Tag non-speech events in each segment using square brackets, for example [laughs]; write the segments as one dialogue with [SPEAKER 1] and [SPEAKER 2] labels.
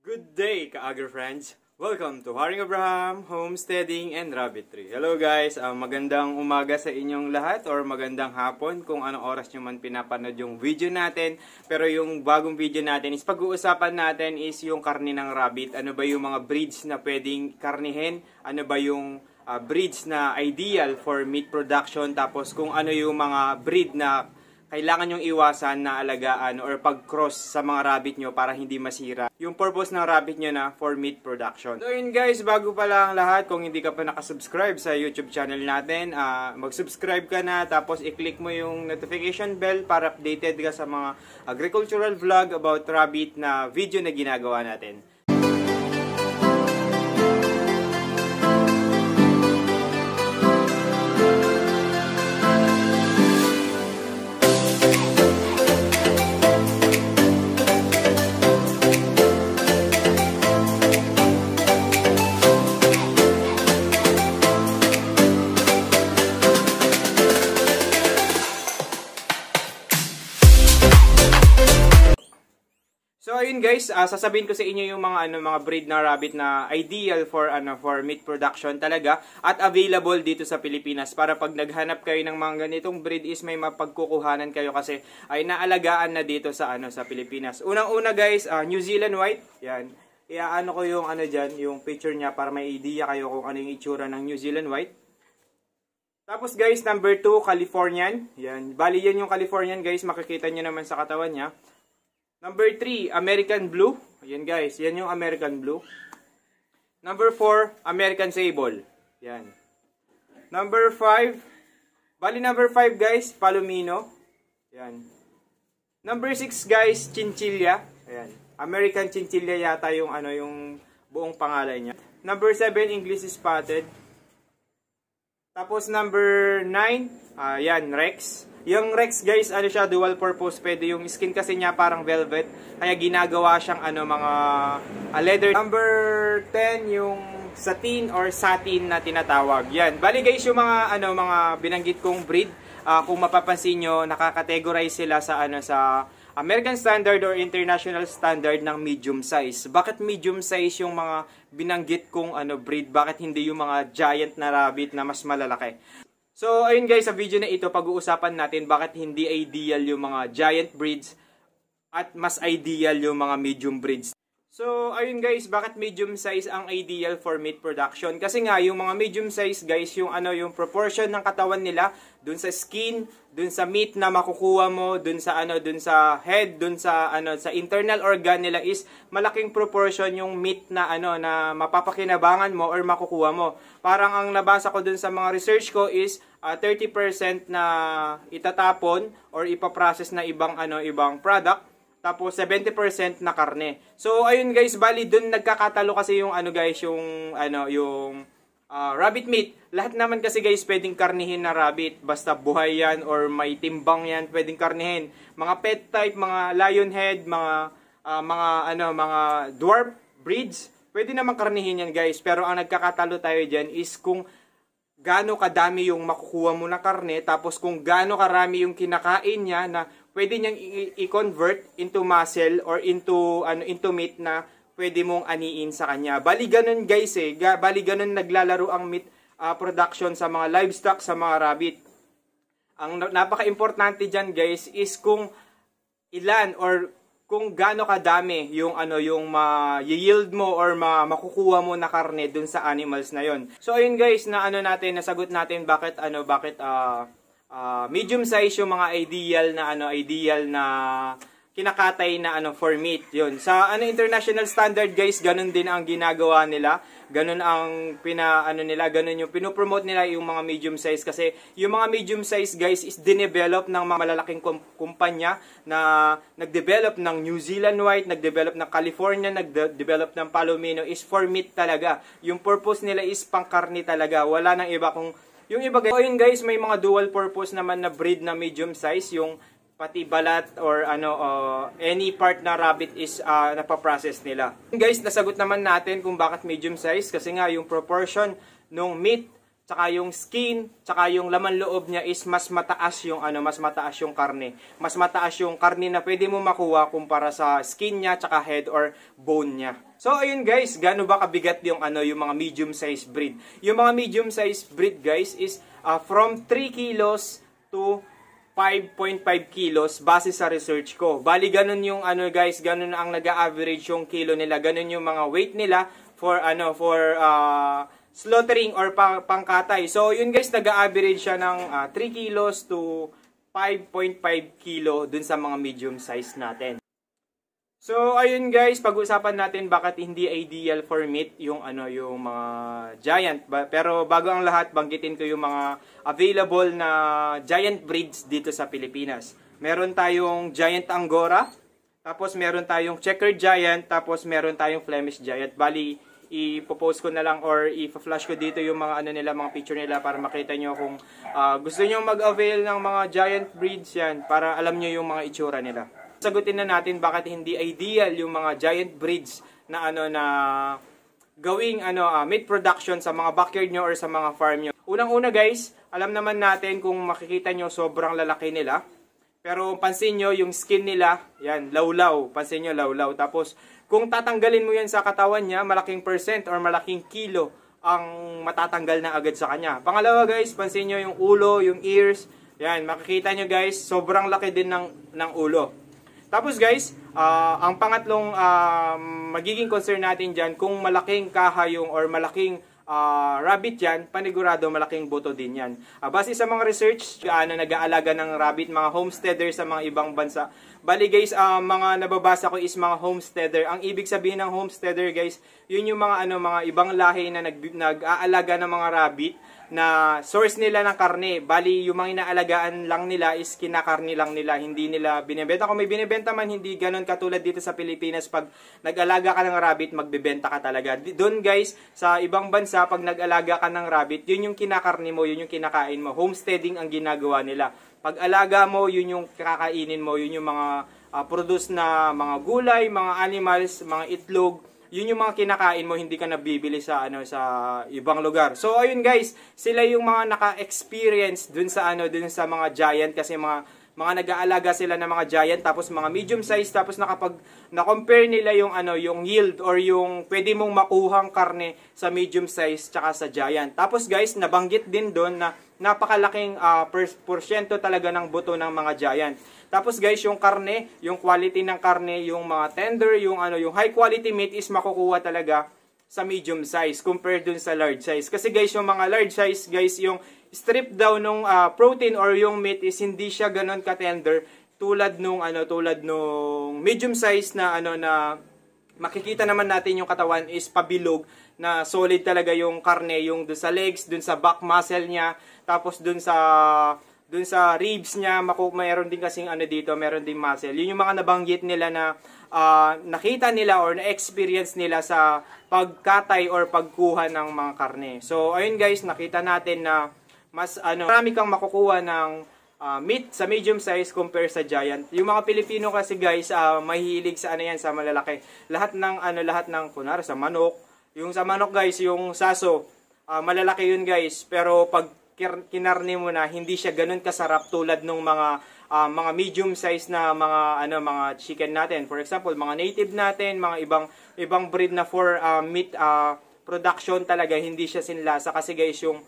[SPEAKER 1] Good day, ka friends Welcome to Haring Abraham, Homesteading and Rabbitry. Hello guys! Uh, magandang umaga sa inyong lahat or magandang hapon kung anong oras nyo man pinapanood yung video natin. Pero yung bagong video natin is pag-uusapan natin is yung karni ng rabbit. Ano ba yung mga breeds na pwedeng karnihin? Ano ba yung uh, breeds na ideal for meat production? Tapos kung ano yung mga breed na kailangan yung iwasan na alagaan or pag-cross sa mga rabbit nyo para hindi masira yung purpose ng rabbit nyo na for meat production. So yun guys, bago pa lang lahat, kung hindi ka pa nakasubscribe sa YouTube channel natin, uh, mag-subscribe ka na tapos i-click mo yung notification bell para updated ka sa mga agricultural vlog about rabbit na video na ginagawa natin. So ayun guys, uh, sasabihin ko sa inyo yung mga ano mga breed na rabbit na ideal for ano for meat production talaga at available dito sa Pilipinas para pag naghanap kayo ng mga ganitong breed is may mapagkukuhanan kayo kasi ay naalagaan na dito sa ano sa Pilipinas. Unang-una guys, uh, New Zealand white, 'yan. Iaano ko yung ano diyan, yung picture niya para may idea kayo kung ano yung itsura ng New Zealand white. Tapos guys, number 2, Californian. Yan. Bali yan yung Californian guys, makikita niyo naman sa katawan niya. Number 3, American Blue. Ayan guys, yan yung American Blue. Number 4, American Sable. Yan. Number 5, bali number 5 guys, Palomino. Yan. Number 6 guys, Chinchilla. Ayan. American Chinchilla yata yung ano yung buong pangalan niya. Number 7, English Spotted. Tapos number 9, uh, ah, Rex. Yung Rex guys, ano siya, dual purpose. Pwede yung skin kasi niya parang velvet. Kaya ginagawa siyang ano, mga a leather. Number 10, yung satin or satin na tinatawag. Yan. Bali guys, yung mga, ano, mga binanggit kong breed, uh, kung mapapansin nyo, nakakategorize sila sa ano, sa American Standard or International Standard ng medium size. Bakit medium size yung mga binanggit kong ano breed? Bakit hindi yung mga giant na rabbit na mas malalaki? So, ayun guys, sa video na ito, pag-uusapan natin bakit hindi ideal yung mga giant breeds at mas ideal yung mga medium breeds. So, ayun guys, bakit medium size ang ideal for meat production? Kasi nga, yung mga medium size guys, yung ano, yung proportion ng katawan nila, dun sa skin, dun sa meat na makukuha mo, dun sa ano, dun sa head, dun sa ano, sa internal organ nila is malaking proportion yung meat na ano, na mapapakinabangan mo or makukuha mo. Parang ang nabasa ko dun sa mga research ko is uh, ah, 30% na itatapon or ipaprocess na ibang ano, ibang product tapos 70% na karne. So ayun guys, bali doon nagkakatalo kasi yung ano guys, yung ano yung uh, rabbit meat. Lahat naman kasi guys pwedeng karnihin na rabbit basta buhay yan or may timbang yan pwedeng karnihin. Mga pet type, mga lion head, mga uh, mga ano mga dwarf breeds, pwede naman karnihin yan guys. Pero ang nagkakatalo tayo diyan is kung gaano kadami yung makukuha mo na karne tapos kung gaano karami yung kinakain niya na pwede niyang i-convert into muscle or into ano into meat na pwede mong aniin sa kanya. Bali ganun guys eh, bali ganun naglalaro ang meat uh, production sa mga livestock, sa mga rabbit. Ang napaka-importante diyan guys is kung ilan or kung gaano kadami yung ano yung ma-yield mo or ma makukuha mo na karne dun sa animals na yon. So ayun guys, na ano natin nasagot natin bakit ano bakit uh, uh, medium size yung mga ideal na ano ideal na kinakatay na ano for meat yun sa ano international standard guys ganun din ang ginagawa nila ganun ang pina ano nila ganun yung pinopromote nila yung mga medium size kasi yung mga medium size guys is dinevelop ng mga malalaking kumpanya na nagdevelop ng New Zealand white nagdevelop ng California nagdevelop ng Palomino is for meat talaga yung purpose nila is pangkarni talaga wala nang iba kung yung iba guys, so oh, guys, may mga dual purpose naman na breed na medium size, yung pati balat or ano uh, any part na rabbit is uh, napaprocess nila. Guys, nasagot naman natin kung bakit medium size kasi nga yung proportion nung meat tsaka yung skin, tsaka yung laman loob niya is mas mataas yung ano, mas mataas yung karne. Mas mataas yung karne na pwede mo makuha kumpara sa skin niya, tsaka head or bone niya. So ayun guys, gaano ba kabigat yung ano, yung mga medium size breed. Yung mga medium size breed guys is uh, from 3 kilos to 5.5 kilos base sa research ko. Bali, ganun yung ano guys, ganun ang nag-average yung kilo nila. Ganun yung mga weight nila for ano, for uh, slaughtering or pang pangkatay. So, yun guys, nag-average siya ng uh, ah, 3 kilos to 5.5 kilo dun sa mga medium size natin. So, ayun guys, pag-usapan natin bakit hindi ideal for meat yung, ano, yung mga giant. Ba pero bago ang lahat, banggitin ko yung mga available na giant breeds dito sa Pilipinas. Meron tayong giant angora, tapos meron tayong checker giant, tapos meron tayong Flemish giant. Bali, i-post ko na lang or i-flash ko dito yung mga ano nila, mga picture nila para makita nyo kung uh, gusto nyo mag-avail ng mga giant breeds yan para alam nyo yung mga itsura nila. Sagutin na natin bakit hindi ideal yung mga giant breeds na ano na gawing ano uh, meat production sa mga backyard nyo or sa mga farm nyo. Unang-una guys, alam naman natin kung makikita nyo sobrang lalaki nila. Pero pansin nyo yung skin nila, yan, lawlaw. Pansin nyo lawlaw. Tapos kung tatanggalin mo yan sa katawan niya, malaking percent or malaking kilo ang matatanggal na agad sa kanya. Pangalawa guys, pansin nyo yung ulo, yung ears. Yan, makikita nyo guys, sobrang laki din ng, ng ulo. Tapos guys, uh, ang pangatlong uh, magiging concern natin dyan, kung malaking kahayong or malaking uh, rabbit yan, panigurado malaking buto din yan. Uh, base sa mga research uh, na nag-aalaga ng rabbit, mga homesteaders sa mga ibang bansa, Bali guys, uh, mga nababasa ko is mga homesteader. Ang ibig sabihin ng homesteader guys, yun yung mga ano mga ibang lahi na nag, nag-aalaga ng mga rabbit na source nila ng karne. Bali, yung mga inaalagaan lang nila is kinakarne lang nila, hindi nila binebenta. Kung may binebenta man, hindi ganun katulad dito sa Pilipinas. Pag nag-alaga ka ng rabbit, magbebenta ka talaga. Doon guys, sa ibang bansa, pag nag-alaga ka ng rabbit, yun yung kinakarne mo, yun yung kinakain mo. Homesteading ang ginagawa nila pag-alaga mo, yun yung kakainin mo, yun yung mga uh, produce na mga gulay, mga animals, mga itlog, yun yung mga kinakain mo, hindi ka nabibili sa ano sa ibang lugar. So ayun guys, sila yung mga naka-experience dun sa ano dun sa mga giant kasi mga mga nag-aalaga sila ng mga giant tapos mga medium size tapos nakapag na-compare nila yung ano yung yield or yung pwede mong makuhang karne sa medium size tsaka sa giant. Tapos guys, nabanggit din doon na napakalaking uh, porsyento talaga ng buto ng mga giant. Tapos guys, yung karne, yung quality ng karne, yung mga tender, yung ano, yung high quality meat is makukuha talaga sa medium size compared dun sa large size. Kasi guys, yung mga large size, guys, yung strip daw nung uh, protein or yung meat is hindi siya ganoon ka-tender tulad nung ano tulad nung medium size na ano na makikita naman natin yung katawan is pabilog na solid talaga yung karne, yung dun sa legs, dun sa back muscle niya, tapos dun sa dun sa ribs niya, mako mayroon din kasing ano dito, mayroon din muscle. Yun yung mga nabanggit nila na uh, nakita nila or na-experience nila sa pagkatay or pagkuha ng mga karne. So, ayun guys, nakita natin na mas ano, marami kang makukuha ng uh, meat sa medium size compare sa giant. Yung mga Pilipino kasi guys, uh, mahilig sa ano yan, sa malalaki. Lahat ng ano, lahat ng kunar sa manok, yung sa manok guys, yung saso, uh, malalaki yun guys, pero pag kinarni mo na, hindi siya ganun kasarap tulad ng mga uh, mga medium size na mga ano mga chicken natin. For example, mga native natin, mga ibang ibang breed na for uh, meat uh, production talaga hindi siya sinlasa kasi guys yung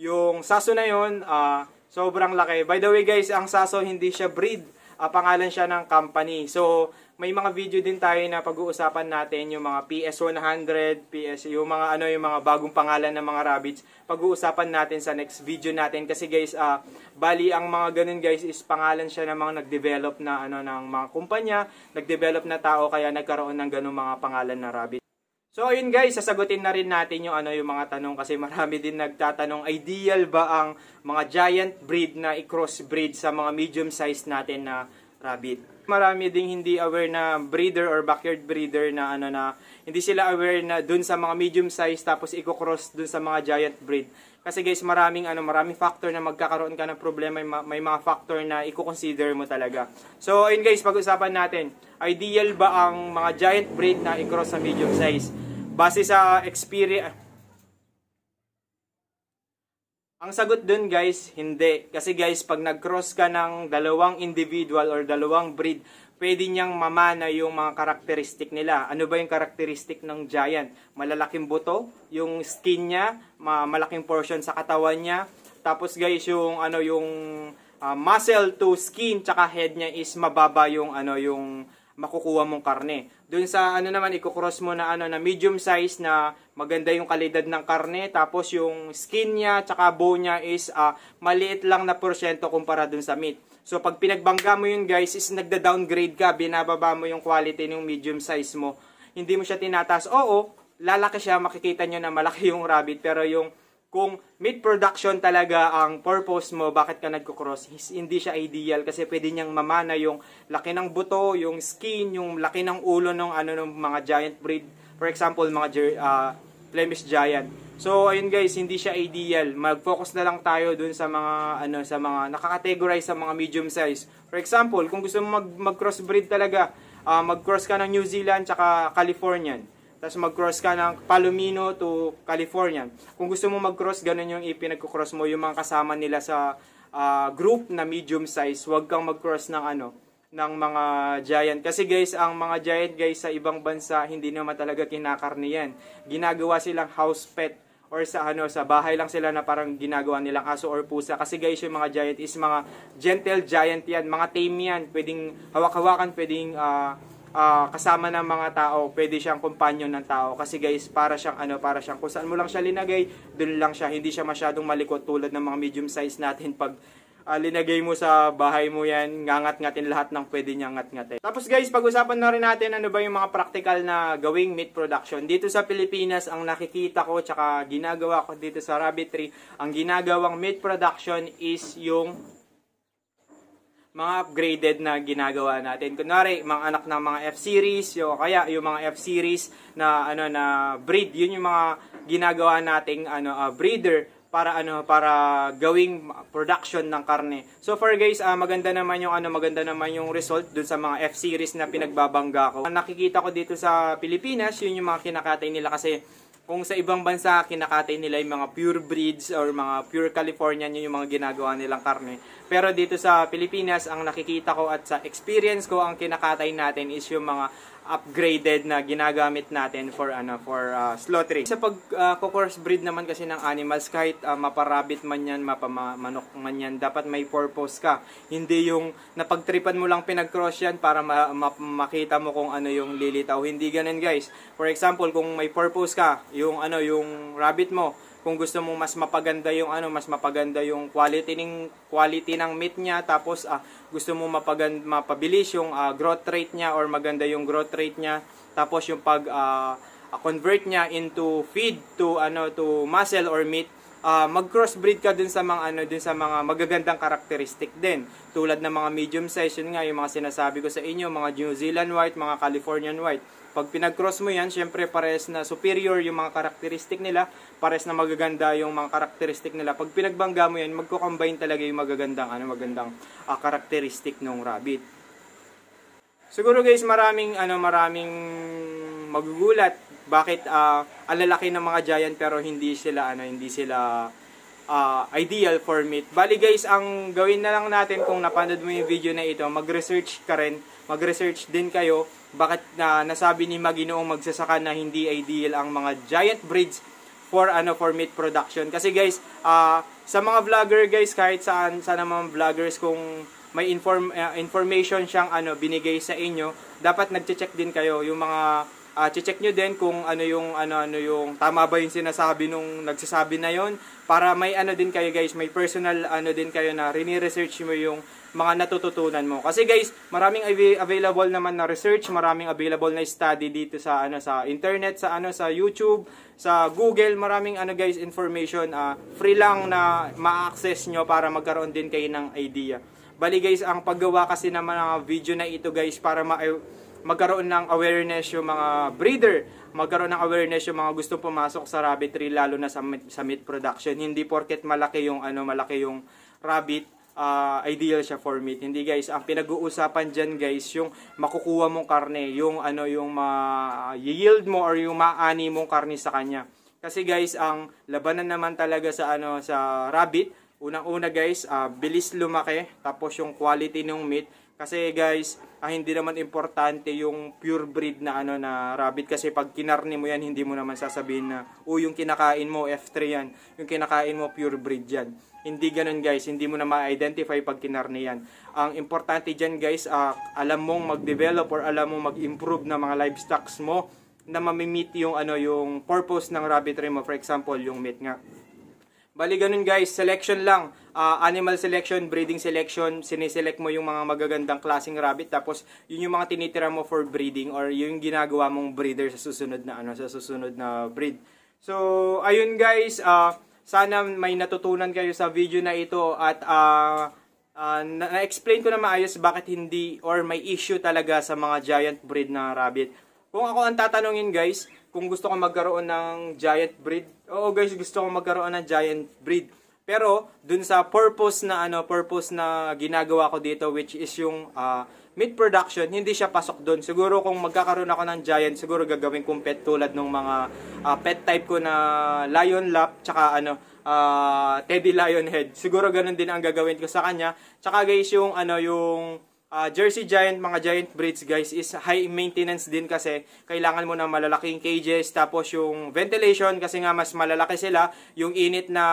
[SPEAKER 1] yung saso na yun, uh, sobrang laki. By the way guys, ang saso hindi siya breed uh, pangalan siya ng company. So, may mga video din tayo na pag-uusapan natin yung mga PS100, PS, yung mga ano, yung mga bagong pangalan ng mga rabbits. Pag-uusapan natin sa next video natin kasi guys, uh, bali ang mga ganun guys is pangalan siya ng mga nag-develop na ano ng mga kumpanya, nag-develop na tao kaya nagkaroon ng ganung mga pangalan na rabbits. So ayun guys, sasagutin na rin natin yung ano yung mga tanong kasi marami din nagtatanong ideal ba ang mga giant breed na i-crossbreed sa mga medium size natin na rabbit marami ding hindi aware na breeder or backyard breeder na ano na hindi sila aware na dun sa mga medium size tapos i-cross dun sa mga giant breed. Kasi guys, maraming ano, maraming factor na magkakaroon ka ng problema, may, may mga factor na i-consider mo talaga. So, ayun guys, pag-usapan natin. Ideal ba ang mga giant breed na i-cross sa medium size? Base sa experience ang sagot dun guys, hindi. Kasi guys, pag nag-cross ka ng dalawang individual or dalawang breed, pwede niyang mamana yung mga karakteristik nila. Ano ba yung karakteristik ng giant? Malalaking buto, yung skin niya, malaking portion sa katawan niya. Tapos guys, yung ano yung uh, muscle to skin tsaka head niya is mababa yung ano yung makukuha mong karne. Doon sa ano naman, iko cross mo na ano na medium size na maganda yung kalidad ng karne. Tapos yung skin niya, tsaka bone niya is uh, maliit lang na porsyento kumpara doon sa meat. So pag pinagbangga mo yun guys, is nagda-downgrade ka, binababa mo yung quality ng medium size mo. Hindi mo siya tinataas. Oo, lalaki siya, makikita niyo na malaki [laughs] yung rabbit. Pero yung kung mid-production talaga ang purpose mo, bakit ka nagko-cross, hindi siya ideal kasi pwede niyang mamana yung laki ng buto, yung skin, yung laki ng ulo ng ano ng mga giant breed. For example, mga uh, ah, Flemish giant. So ayun guys, hindi siya ideal. Mag-focus na lang tayo dun sa mga ano sa mga nakakategorize sa mga medium size. For example, kung gusto mo mag mag-crossbreed talaga, uh, mag-cross ka ng New Zealand tsaka Californian. Tapos mag-cross ka ng Palomino to California. Kung gusto mo mag-cross, ganun yung ipinag-cross mo yung mga kasama nila sa uh, group na medium size. Huwag kang mag-cross ng ano, ng mga giant. Kasi guys, ang mga giant guys sa ibang bansa, hindi naman talaga kinakarni yan. Ginagawa silang house pet or sa ano sa bahay lang sila na parang ginagawa nilang aso or pusa kasi guys yung mga giant is mga gentle giant yan mga tame yan pwedeng hawak-hawakan pwedeng uh, uh, kasama ng mga tao, pwede siyang kumpanyon ng tao kasi guys, para siyang ano, para siyang kung saan mo lang siya linagay, doon lang siya, hindi siya masyadong malikot tulad ng mga medium size natin pag uh, linagay mo sa bahay mo yan, ngangat-ngatin lahat ng pwede niya ngat-ngatin. Tapos guys, pag-usapan na rin natin ano ba yung mga practical na gawing meat production. Dito sa Pilipinas, ang nakikita ko tsaka ginagawa ko dito sa Rabbitry, ang ginagawang meat production is yung mga upgraded na ginagawa natin. Kunwari, mga anak ng mga F-series, o kaya yung mga F-series na ano na breed, yun yung mga ginagawa nating ano uh, breeder para ano para gawing production ng karne. So for guys, uh, maganda naman yung ano maganda naman yung result dun sa mga F series na pinagbabangga ko. Ang nakikita ko dito sa Pilipinas, yun yung mga kinakatay nila kasi kung sa ibang bansa, kinakatay nila yung mga pure breeds or mga pure Californian, yun yung mga ginagawa nilang karne. Pero dito sa Pilipinas, ang nakikita ko at sa experience ko, ang kinakatay natin is yung mga upgraded na ginagamit natin for ano for uh, slaughtering. Sa pag uh, course breed naman kasi ng animals kahit uh, maparabit man yan, mapamanok man yan, dapat may purpose ka. Hindi yung napagtripan mo lang pinag-cross yan para ma- ma- makita mo kung ano yung lilitaw. Hindi ganun guys. For example, kung may purpose ka, yung ano yung rabbit mo, kung gusto mo mas mapaganda yung ano, mas mapaganda yung quality ng quality ng meat niya tapos ah, gusto mo mapaganda mapabilis yung ah, growth rate niya or maganda yung growth rate niya tapos yung pag ah, convert niya into feed to ano to muscle or meat uh, mag-crossbreed ka dun sa mga ano dun sa mga magagandang karakteristik din. Tulad ng mga medium size yun nga yung mga sinasabi ko sa inyo, mga New Zealand white, mga Californian white. Pag pinag-cross mo yan, syempre pares na superior yung mga karakteristik nila, pares na magaganda yung mga karakteristik nila. Pag pinagbangga mo yan, magko-combine talaga yung magagandang, ano, magandang uh, karakteristik ng rabbit. Siguro guys, maraming, ano, maraming magugulat bakit uh, alalaki ng mga giant pero hindi sila, ano, hindi sila uh, ideal for meat. Bali guys, ang gawin na lang natin kung napanood mo yung video na ito, mag-research ka rin, mag-research din kayo bakit na nasabi ni Maginoong magsasaka na hindi ideal ang mga giant breeds for ano for meat production kasi guys uh, sa mga vlogger guys kahit saan sana mga vloggers kung may inform uh, information siyang ano binigay sa inyo dapat nagche-check din kayo yung mga uh, check nyo din kung ano yung ano ano yung tama ba yung sinasabi nung nagsasabi na yon para may ano din kayo guys may personal ano din kayo na rini-research mo yung mga natututunan mo. Kasi guys, maraming av- available naman na research, maraming available na study dito sa ano sa internet, sa ano sa YouTube, sa Google, maraming ano guys information uh, free lang na ma-access nyo para magkaroon din kayo ng idea. Bali guys, ang paggawa kasi ng mga video na ito guys para ma magkaroon ng awareness yung mga breeder, magkaroon ng awareness yung mga gusto pumasok sa rabbitry lalo na sa meat, sa meat production. Hindi porket malaki yung ano, malaki yung rabbit uh, ideal siya for meat. Hindi guys, ang pinag-uusapan diyan guys, yung makukuha mong karne, yung ano yung ma-yield mo or yung maani mong karne sa kanya. Kasi guys, ang labanan naman talaga sa ano sa rabbit, unang-una guys, uh, bilis lumaki, tapos yung quality ng meat. Kasi guys, ah, hindi naman importante yung pure breed na ano na rabbit kasi pag kinarni mo yan, hindi mo naman sasabihin na, "Oh, yung kinakain mo F3 yan, yung kinakain mo pure breed yan." Hindi ganun guys, hindi mo na ma-identify pag kinarni yan. Ang importante dyan guys, uh, alam mong mag-develop or alam mong mag-improve ng mga livestock mo na mamimit yung, ano, yung purpose ng rabbit ray mo. For example, yung meat nga. Bali ganun guys, selection lang. Uh, animal selection, breeding selection, siniselect mo yung mga magagandang klaseng rabbit tapos yun yung mga tinitira mo for breeding or yung ginagawa mong breeder sa susunod na ano, sa susunod na breed. So, ayun guys, uh, sana may natutunan kayo sa video na ito at uh, uh, na-explain ko na maayos bakit hindi or may issue talaga sa mga giant breed na rabbit. Kung ako ang tatanungin guys, kung gusto ko magkaroon ng giant breed, oo guys, gusto ko magkaroon ng giant breed. Pero dun sa purpose na ano, purpose na ginagawa ko dito which is yung uh, mid-production, hindi siya pasok doon. Siguro kung magkakaroon ako ng giant, siguro gagawin kong pet tulad ng mga uh, pet type ko na lion lap, tsaka ano, uh, teddy lion head. Siguro ganun din ang gagawin ko sa kanya. Tsaka guys, yung ano, yung Uh, Jersey Giant, mga Giant breeds guys, is high maintenance din kasi kailangan mo ng malalaking cages, tapos yung ventilation kasi nga mas malalaki sila, yung init na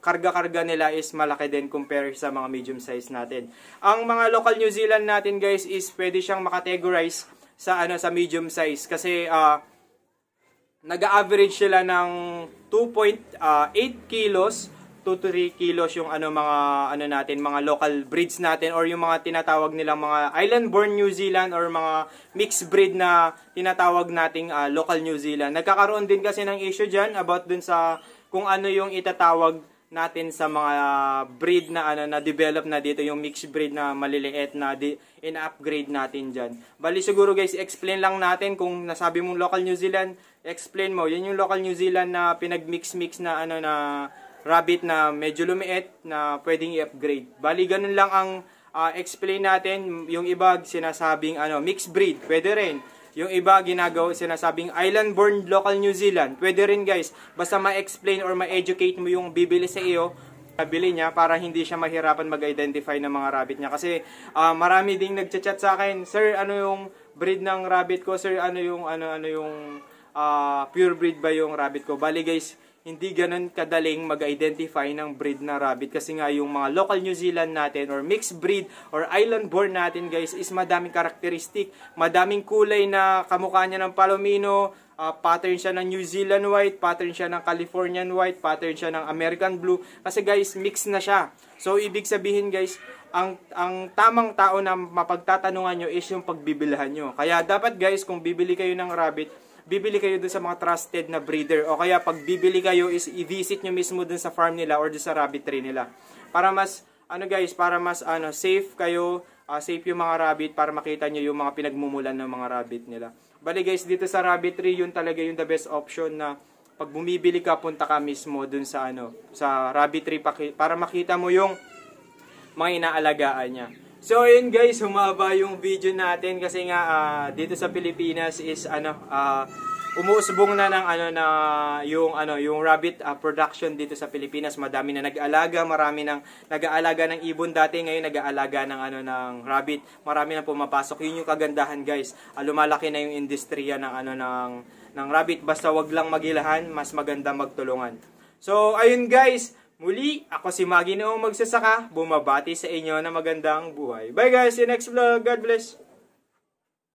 [SPEAKER 1] karga-karga nila is malaki din compare sa mga medium size natin. Ang mga local New Zealand natin guys is pwede siyang makategorize sa ano sa medium size kasi uh, nag-average sila ng 2.8 ah, kilos 2 to 3 kilos yung ano mga ano natin, mga local breeds natin or yung mga tinatawag nilang mga island born New Zealand or mga mixed breed na tinatawag nating uh, local New Zealand. Nagkakaroon din kasi ng issue diyan about dun sa kung ano yung itatawag natin sa mga breed na ano na develop na dito yung mixed breed na maliliit na in-upgrade natin diyan. Bali siguro guys, explain lang natin kung nasabi mong local New Zealand, explain mo. Yan yung local New Zealand na pinag-mix-mix na ano na rabbit na medyo lumiit na pwedeng i-upgrade. Bali, ganun lang ang uh, explain natin. Yung iba sinasabing ano, mixed breed, pwede rin. Yung iba ginagawa sinasabing island born local New Zealand. Pwede rin guys. Basta ma-explain or ma-educate mo yung bibili sa iyo bili niya para hindi siya mahirapan mag-identify ng mga rabbit niya. Kasi uh, marami ding nagchat-chat sa akin, Sir, ano yung breed ng rabbit ko? Sir, ano yung, ano, ano yung uh, pure breed ba yung rabbit ko? Bali guys, hindi ganun kadaling mag-identify ng breed na rabbit kasi nga yung mga local New Zealand natin or mixed breed or island born natin guys is madaming karakteristik, madaming kulay na kamukha niya ng palomino, uh, pattern siya ng New Zealand white, pattern siya ng Californian white, pattern siya ng American blue kasi guys mix na siya. So ibig sabihin guys, ang ang tamang tao na mapagtatanungan nyo is yung pagbibilhan nyo. Kaya dapat guys kung bibili kayo ng rabbit bibili kayo dun sa mga trusted na breeder. O kaya pag bibili kayo is i-visit nyo mismo dun sa farm nila or dun sa rabbitry nila. Para mas, ano guys, para mas ano, safe kayo, uh, safe yung mga rabbit para makita nyo yung mga pinagmumulan ng mga rabbit nila. Bali guys, dito sa rabbitry, yun talaga yung the best option na pag bumibili ka, punta ka mismo dun sa ano, sa rabbitry para makita mo yung mga inaalagaan niya. So ayun guys, humaba yung video natin kasi nga uh, dito sa Pilipinas is ano uh, umuusbong na ng ano na yung ano yung rabbit uh, production dito sa Pilipinas. Madami na nag-aalaga, marami nang nag-aalaga ng ibon dati, ngayon nag-aalaga ng ano ng rabbit. Marami nang pumapasok. Yun yung kagandahan guys. Uh, lumalaki na yung industriya ng ano ng ng rabbit basta wag lang magilahan, mas maganda magtulungan. So ayun guys, Muli, ako si Maginoong Magsasaka, bumabati sa inyo na magandang buhay. Bye guys, see you next vlog. God bless.